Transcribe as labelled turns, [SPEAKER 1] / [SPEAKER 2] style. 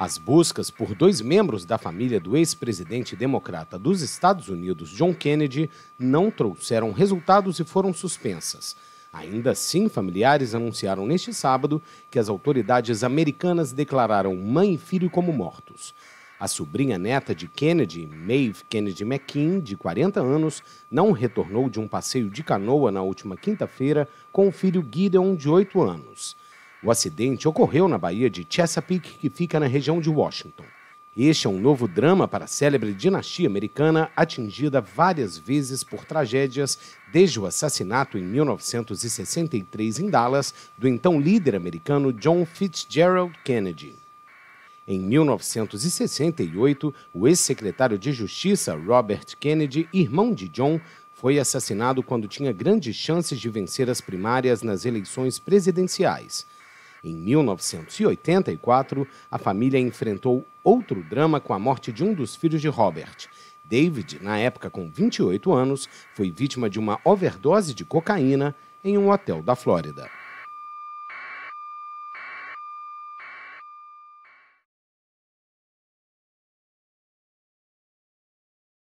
[SPEAKER 1] As buscas por dois membros da família do ex-presidente democrata dos Estados Unidos, John Kennedy, não trouxeram resultados e foram suspensas. Ainda assim, familiares anunciaram neste sábado que as autoridades americanas declararam mãe e filho como mortos. A sobrinha neta de Kennedy, Maeve Kennedy McKean, de 40 anos, não retornou de um passeio de canoa na última quinta-feira com o filho Gideon, de 8 anos. O acidente ocorreu na Baía de Chesapeake, que fica na região de Washington. Este é um novo drama para a célebre dinastia americana, atingida várias vezes por tragédias, desde o assassinato em 1963 em Dallas do então líder americano John Fitzgerald Kennedy. Em 1968, o ex-secretário de Justiça Robert Kennedy, irmão de John, foi assassinado quando tinha grandes chances de vencer as primárias nas eleições presidenciais. Em 1984, a família enfrentou outro drama com a morte de um dos filhos de Robert. David, na época com 28 anos, foi vítima de uma overdose de cocaína em um hotel da Flórida.